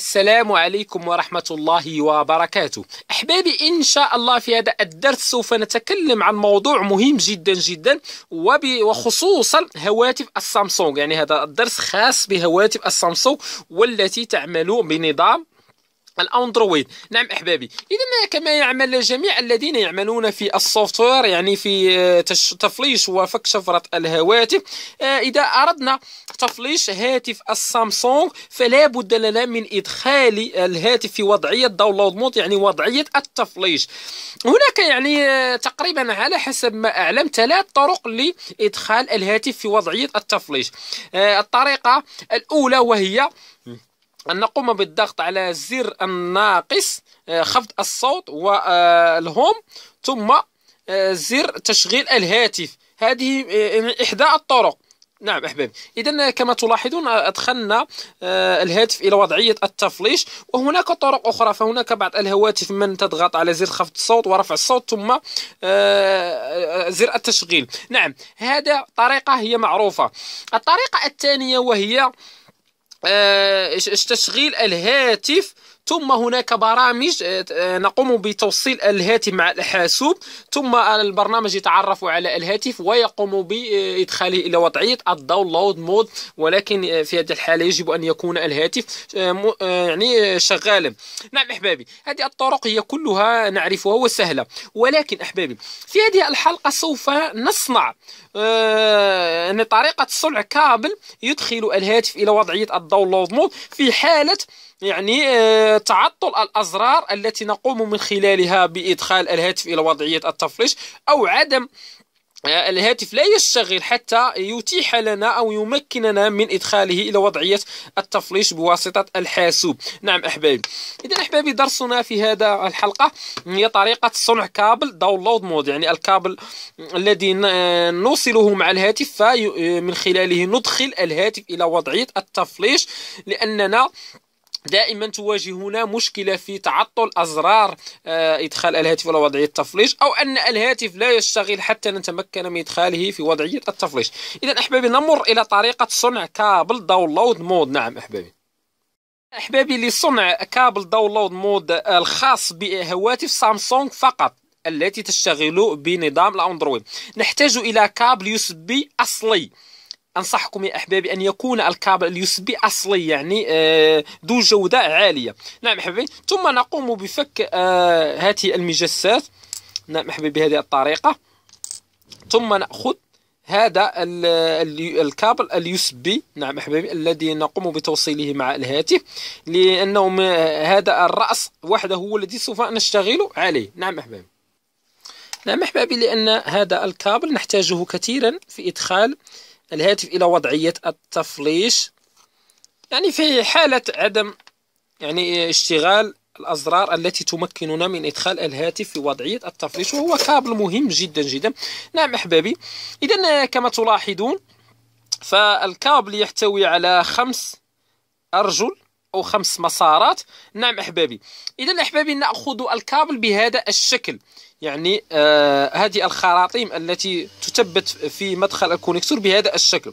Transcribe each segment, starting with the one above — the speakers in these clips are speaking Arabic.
السلام عليكم ورحمة الله وبركاته أحبابي إن شاء الله في هذا الدرس سوف نتكلم عن موضوع مهم جدا جدا وخصوصا هواتف السامسونج يعني هذا الدرس خاص بهواتف السامسونج والتي تعمل بنظام الاندرويد نعم احبابي اذا كما يعمل جميع الذين يعملون في السوفتوير يعني في آه، تفليش وفك شفره الهواتف آه، اذا اردنا تفليش هاتف السامسونج فلا بد لنا من ادخال الهاتف في وضعيه داونلود مود يعني وضعيه التفليش هناك يعني آه، تقريبا على حسب ما اعلم ثلاث طرق لادخال الهاتف في وضعيه التفليش الطريقه الاولى وهي أن نقوم بالضغط على زر الناقص آه، خفض الصوت والهوم آه، ثم آه، زر تشغيل الهاتف هذه إحدى الطرق نعم احبابي اذا كما تلاحظون ادخلنا الهاتف الى وضعيه التفليش وهناك طرق اخرى فهناك بعض الهواتف من تضغط على زر خفض الصوت ورفع الصوت ثم زر التشغيل نعم هذا طريقه هي معروفه الطريقه الثانيه وهي التشغيل آه، الهاتف ثم هناك برامج آه، آه، نقوم بتوصيل الهاتف مع الحاسوب ثم البرنامج يتعرف على الهاتف ويقوم بإدخاله إلى وضعية الداونلود مود ولكن آه، في هذه الحالة يجب أن يكون الهاتف يعني شغالا نعم أحبابي هذه الطرق هي كلها نعرفها وسهلة ولكن أحبابي في هذه الحلقة سوف نصنع يعني طريقة صنع كابل يدخل الهاتف إلى وضعية الداونلود مود في حالة يعني تعطل الازرار التي نقوم من خلالها بادخال الهاتف الى وضعيه التفريش او عدم آه، الهاتف لا يشتغل حتى يتيح لنا او يمكننا من ادخاله الى وضعيه التفليش بواسطه الحاسوب نعم احبابي اذا احبابي درسنا في هذا الحلقه هي طريقه صنع كابل داونلود مود يعني الكابل الذي آه، نوصله مع الهاتف آه، من خلاله ندخل الهاتف الى وضعيه التفليش لاننا دائما تواجهنا مشكلة في تعطل أزرار آه، إدخال الهاتف إلى وضعية التفليش أو أن الهاتف لا يشتغل حتى نتمكن من إدخاله في وضعية التفليش إذا أحبابي نمر إلى طريقة صنع كابل داونلود مود نعم أحبابي أحبابي لصنع كابل داونلود مود الخاص بهواتف سامسونج فقط التي تشتغل بنظام الأندرويد نحتاج إلى كابل يو بي أصلي أنصحكم يا أحبابي أن يكون الكابل اليوسبي أصلي يعني آه، ذو جودة عالية نعم أحبابي ثم نقوم بفك آه، هذه المجسات نعم أحبابي بهذه الطريقة ثم نأخذ هذا الكابل اليوس نعم احبابي الذي نقوم بتوصيله مع الهاتف لانه هذا الراس وحده هو الذي سوف نشتغل عليه نعم احبابي نعم احبابي لان هذا الكابل نحتاجه كثيرا في ادخال الهاتف إلى وضعية التفليش يعني في حالة عدم يعني اشتغال الأزرار التي تمكننا من إدخال الهاتف في وضعية التفليش وهو كابل مهم جدا جدا نعم أحبابي إذا كما تلاحظون فالكابل يحتوي على خمس أرجل أو خمس مسارات نعم أحبابي إذا أحبابي نأخذ الكابل بهذا الشكل يعني آه هذه الخراطيم التي تثبت في مدخل الكونكتور بهذا الشكل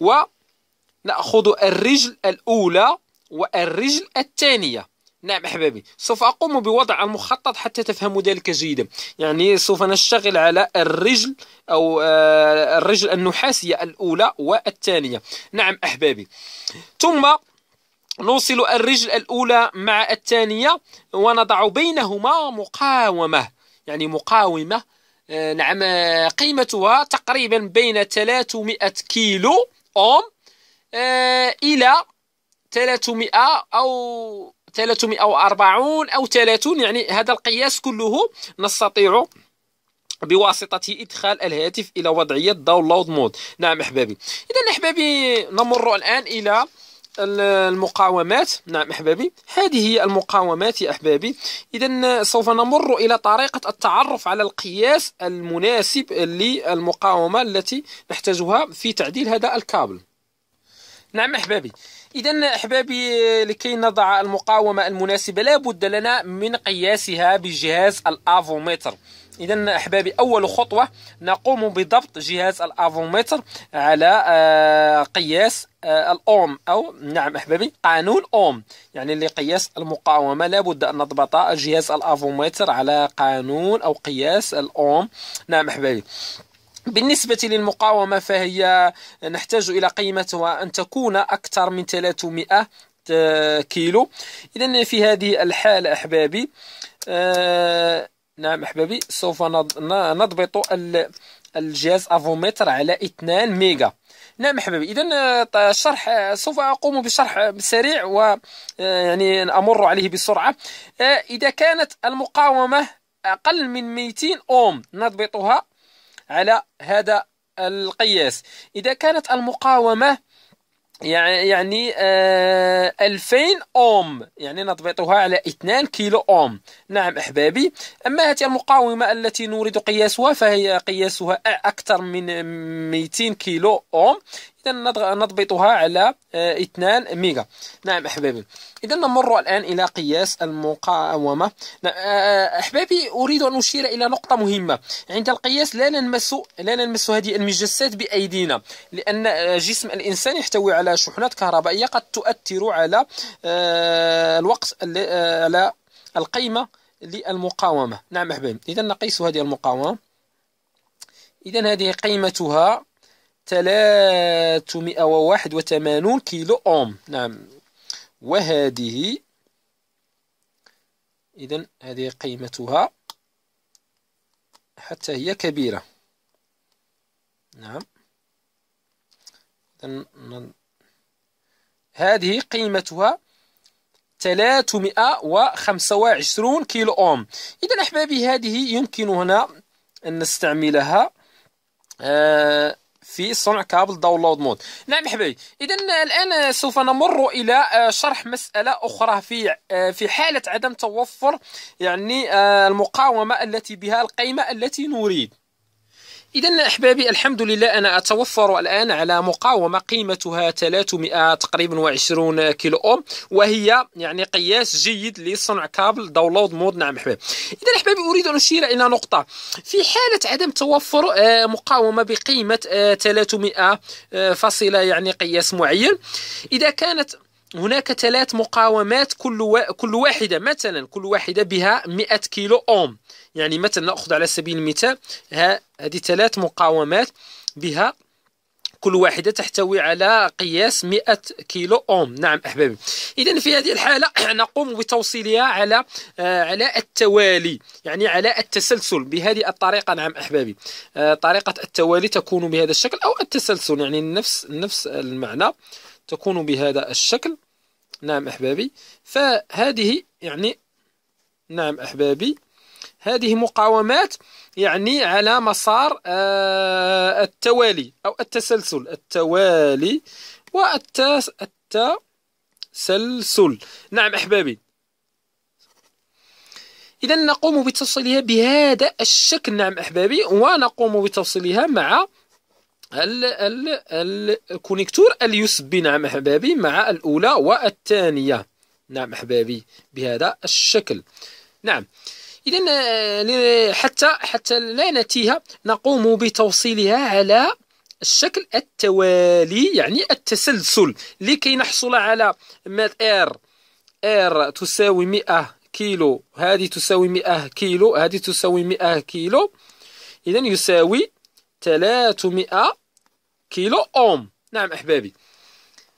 ونأخذ الرجل الأولى والرجل الثانية نعم أحبابي سوف أقوم بوضع المخطط حتى تفهموا ذلك جيدا يعني سوف نشتغل على الرجل أو آه، الرجل النحاسية الأولى والثانية نعم أحبابي ثم نوصل الرجل الأولى مع الثانية ونضع بينهما مقاومة يعني مقاومة آه، نعم آه، قيمتها تقريبا بين 300 كيلو أوم آه، إلى 300 أو 340 أو 30 يعني هذا القياس كله نستطيع بواسطة إدخال الهاتف إلى وضعية داونلود مود نعم أحبابي إذا أحبابي نمر الآن إلى المقاومات نعم أحبابي هذه هي المقاومات يا أحبابي إذا سوف نمر إلى طريقة التعرف على القياس المناسب للمقاومة التي نحتاجها في تعديل هذا الكابل نعم أحبابي إذا أحبابي لكي نضع المقاومة المناسبة لا بد لنا من قياسها بجهاز الافوميتر اذا احبابي اول خطوه نقوم بضبط جهاز الافومتر على آه، قياس آه، الاوم او نعم احبابي قانون اوم يعني لقياس المقاومه لابد ان نضبط جهاز الافومتر على قانون او قياس الاوم نعم احبابي بالنسبة للمقاومة فهي نحتاج إلى قيمتها أن تكون أكثر من 300 آه، كيلو إذا في هذه الحالة أحبابي نعم أحبابي سوف نضبط الجهاز افوميتر على 2 ميجا نعم احبابي اذا الشرح سوف اقوم بشرح سريع و يعني امر عليه بسرعه آه، اذا كانت المقاومه اقل من 200 اوم نضبطها على هذا القياس اذا كانت المقاومه يعني يعني آه 2000 اوم يعني نضبطها على 2 كيلو اوم نعم احبابي اما هذه المقاومه التي نريد قياسها فهي قياسها اكثر من 200 كيلو اوم إذا نضبطها على 2 آه، ميجا نعم أحبابي إذا نمر الآن إلى قياس المقاومة نعم، آه، آه، أحبابي أريد أن أشير إلى نقطة مهمة عند القياس لا نلمس لا نلمس هذه المجسات بأيدينا لأن جسم الإنسان يحتوي على شحنات كهربائية قد تؤثر على الوقت على القيمة للمقاومة نعم أحبابي إذا نقيس هذه المقاومة إذا هذه قيمتها 381 كيلو أوم نعم وهذه إذا هذه قيمتها حتى هي كبيرة نعم هذه قيمتها 325 كيلو أوم إذا أحبابي هذه يمكن هنا أن نستعملها آه في صنع كابل داونلود مود نعم حبيبي اذا الان سوف نمر الى آه، شرح مساله اخرى في آه، في حاله عدم توفر يعني آه، المقاومه التي بها القيمه التي نريد إذا أحبابي الحمد لله أنا أتوفر الآن على مقاومة قيمتها 300 تقريبا و20 كيلو أوم وهي يعني قياس جيد لصنع كابل داونلود مود نعم أحبابي إذا أحبابي أريد أن أشير إلى نقطة في حالة عدم توفر آه، مقاومة بقيمة 300 آه، آه، فاصلة يعني قياس معين إذا كانت هناك ثلاث مقاومات كل و... كل واحدة مثلا كل واحدة بها 100 كيلو أوم يعني مثلا ناخذ على سبيل المثال ها هذه ثلاث مقاومات بها كل واحدة تحتوي على قياس 100 كيلو أوم نعم أحبابي إذا في هذه الحالة نقوم بتوصيلها على آه على التوالي يعني على التسلسل بهذه الطريقة نعم أحبابي آه طريقة التوالي تكون بهذا الشكل أو التسلسل يعني نفس نفس المعنى تكون بهذا الشكل نعم أحبابي فهذه يعني نعم أحبابي هذه مقاومات يعني على مسار آه، التوالي أو التسلسل التوالي والتسلسل نعم أحبابي إذا نقوم بتوصيلها بهذا الشكل نعم أحبابي ونقوم بتوصيلها مع ال ال الكونيكتور اليسبي نعم أحبابي مع الأولى والثانية نعم أحبابي بهذا الشكل نعم إذا آه، حتى حتى لا نتيها نقوم بتوصيلها على الشكل التوالي يعني التسلسل لكي نحصل على مات ار ار تساوي 100 كيلو هذه تساوي 100 كيلو هذه تساوي 100 كيلو إذا يساوي 300 كيلو أوم نعم أحبابي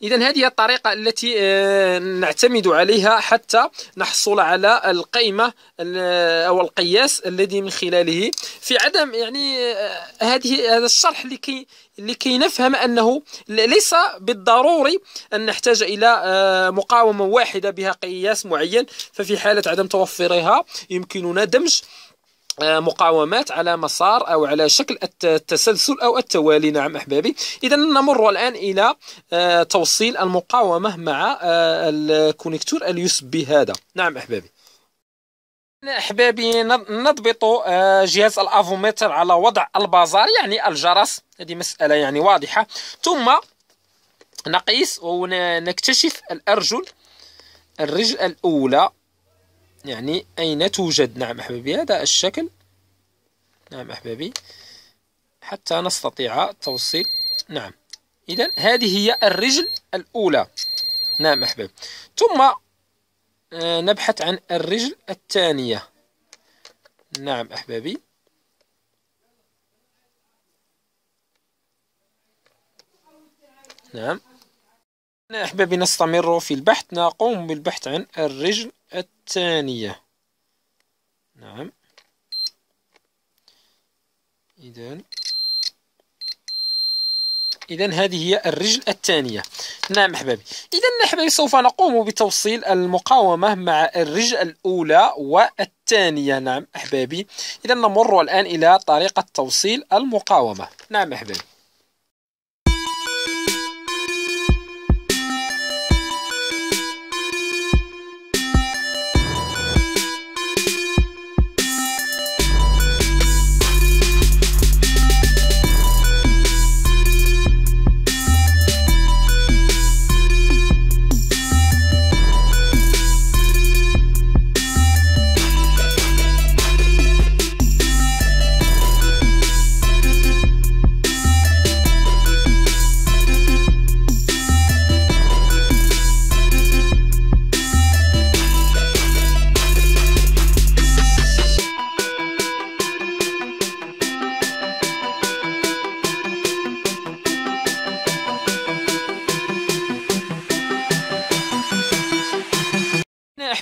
إذا هذه الطريقة التي آه، نعتمد عليها حتى نحصل على القيمة أو القياس الذي من خلاله في عدم يعني آه، هذه هذا الشرح لكي لكي نفهم أنه ليس بالضروري أن نحتاج إلى آه، مقاومة واحدة بها قياس معين ففي حالة عدم توفرها يمكننا دمج آه، مقاومات على مسار او على شكل التسلسل او التوالي نعم احبابي اذا نمر الان الى آه، توصيل المقاومه مع آه، الكونكتور اليوسبي هذا نعم احبابي احبابي نضبط جهاز الافوميتر على وضع البازار يعني الجرس هذه مساله يعني واضحه ثم نقيس ونكتشف الارجل الرجل الاولى يعني أين توجد نعم أحبابي هذا الشكل نعم أحبابي حتى نستطيع توصيل نعم إذا هذه هي الرجل الأولى نعم أحبابي ثم آه، نبحث عن الرجل الثانية نعم أحبابي نعم أحبابي نستمر في البحث نقوم بالبحث عن الرجل الثانية نعم إذا إذا هذه هي الرجل الثانية نعم أحبابي إذا أحبابي سوف نقوم بتوصيل المقاومة مع الرجل الأولى والثانية نعم أحبابي إذا نمر الآن إلى طريقة توصيل المقاومة نعم أحبابي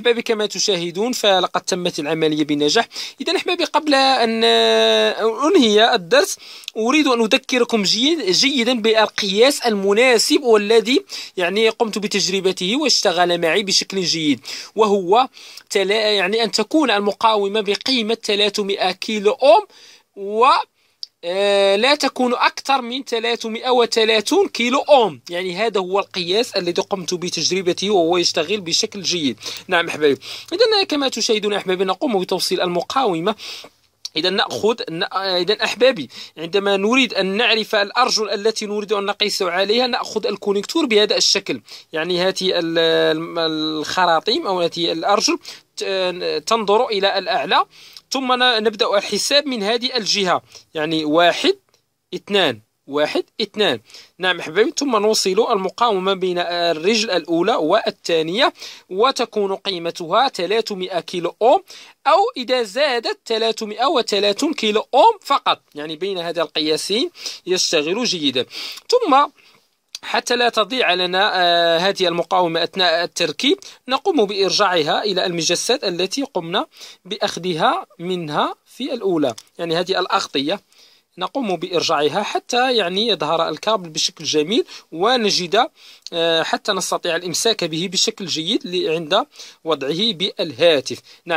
احبابي كما تشاهدون فلقد تمت العمليه بنجاح اذا احبابي قبل ان انهي الدرس اريد ان اذكركم جيد جيدا بالقياس المناسب والذي يعني قمت بتجربته واشتغل معي بشكل جيد وهو تلا يعني ان تكون المقاومه بقيمه 300 كيلو اوم و آه، لا تكون أكثر من 330 كيلو أوم يعني هذا هو القياس الذي قمت بتجربته وهو يشتغل بشكل جيد نعم أحبابي إذا كما تشاهدون أحبابي نقوم بتوصيل المقاومة إذا نأخذ آه، إذا أحبابي عندما نريد أن نعرف الأرجل التي نريد أن نقيس عليها نأخذ الكونكتور بهذا الشكل يعني هذه الخراطيم أو هذه الأرجل تنظر إلى الأعلى ثم نبدأ الحساب من هذه الجهة يعني واحد اثنان واحد اثنان نعم حبيبي ثم نوصل المقاومة بين الرجل الأولى والثانية وتكون قيمتها 300 كيلو أوم أو إذا زادت 330 كيلو أوم فقط يعني بين هذا القياسين يشتغل جيدا ثم حتى لا تضيع لنا آه، هذه المقاومة أثناء التركيب نقوم بإرجاعها إلى المجسد التي قمنا بأخذها منها في الأولى يعني هذه الأغطية نقوم بإرجاعها حتى يعني يظهر الكابل بشكل جميل ونجد آه، حتى نستطيع الإمساك به بشكل جيد عند وضعه بالهاتف نعم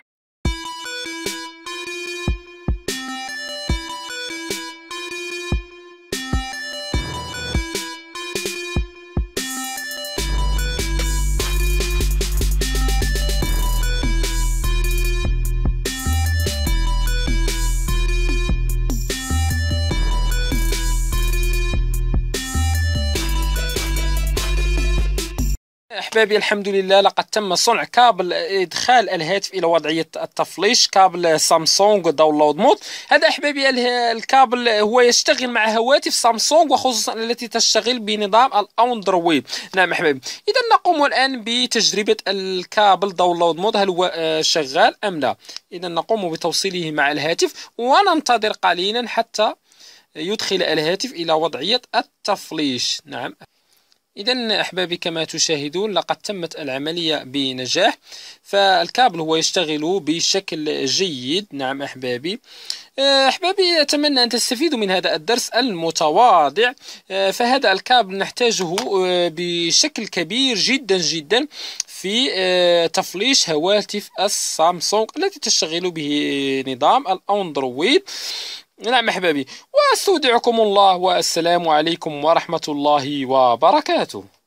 احبابي الحمد لله لقد تم صنع كابل ادخال الهاتف الى وضعيه التفليش كابل سامسونج داونلود مود هذا احبابي الكابل هو يشتغل مع هواتف سامسونج وخصوصا التي تشتغل بنظام الاندرويد نعم احبابي اذا نقوم الان بتجربه الكابل داونلود مود هل هو شغال ام لا اذا نقوم بتوصيله مع الهاتف وننتظر قليلا حتى يدخل الهاتف الى وضعيه التفليش نعم إذا أحبابي كما تشاهدون لقد تمت العملية بنجاح فالكابل هو يشتغل بشكل جيد نعم أحبابي آه، أحبابي أتمنى أن تستفيدوا من هذا الدرس المتواضع آه، فهذا الكابل نحتاجه آه، بشكل كبير جدا جدا في تفليش هواتف السامسونج التي تشتغل به نظام الأندرويد نعم مرحبا بي واستودعكم الله والسلام عليكم ورحمه الله وبركاته